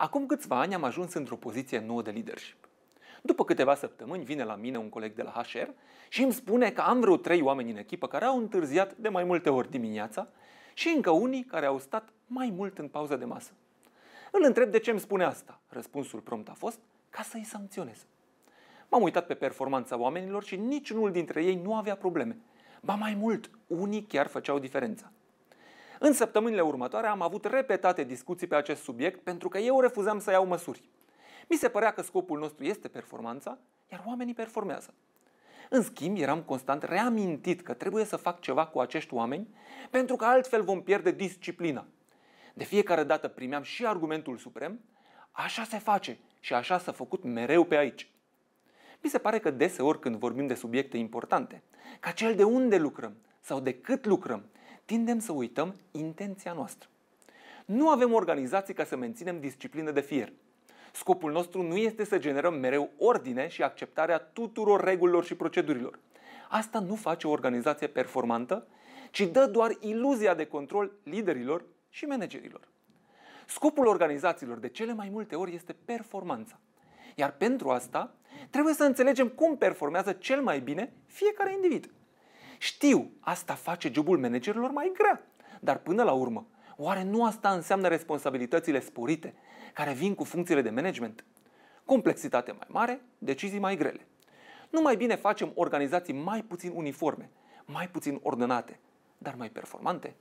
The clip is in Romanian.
Acum câțiva ani am ajuns într-o poziție nouă de leadership. După câteva săptămâni vine la mine un coleg de la HR și îmi spune că am vreo trei oameni în echipă care au întârziat de mai multe ori dimineața și încă unii care au stat mai mult în pauza de masă. Îl întreb de ce îmi spune asta. Răspunsul prompt a fost ca să-i sancționez. M-am uitat pe performanța oamenilor și niciunul dintre ei nu avea probleme. Ba mai mult, unii chiar făceau diferența. În săptămânile următoare am avut repetate discuții pe acest subiect pentru că eu refuzam să iau măsuri. Mi se părea că scopul nostru este performanța, iar oamenii performează. În schimb, eram constant reamintit că trebuie să fac ceva cu acești oameni pentru că altfel vom pierde disciplina. De fiecare dată primeam și argumentul suprem, așa se face și așa s-a făcut mereu pe aici. Mi se pare că deseori când vorbim de subiecte importante, ca cel de unde lucrăm sau de cât lucrăm tindem să uităm intenția noastră. Nu avem organizații ca să menținem disciplină de fier. Scopul nostru nu este să generăm mereu ordine și acceptarea tuturor regulilor și procedurilor. Asta nu face o organizație performantă, ci dă doar iluzia de control liderilor și managerilor. Scopul organizațiilor de cele mai multe ori este performanța. Iar pentru asta trebuie să înțelegem cum performează cel mai bine fiecare individ. Știu, asta face jobul managerilor mai greu. Dar până la urmă, oare nu asta înseamnă responsabilitățile sporite care vin cu funcțiile de management? Complexitate mai mare, decizii mai grele. Nu mai bine facem organizații mai puțin uniforme, mai puțin ordonate, dar mai performante?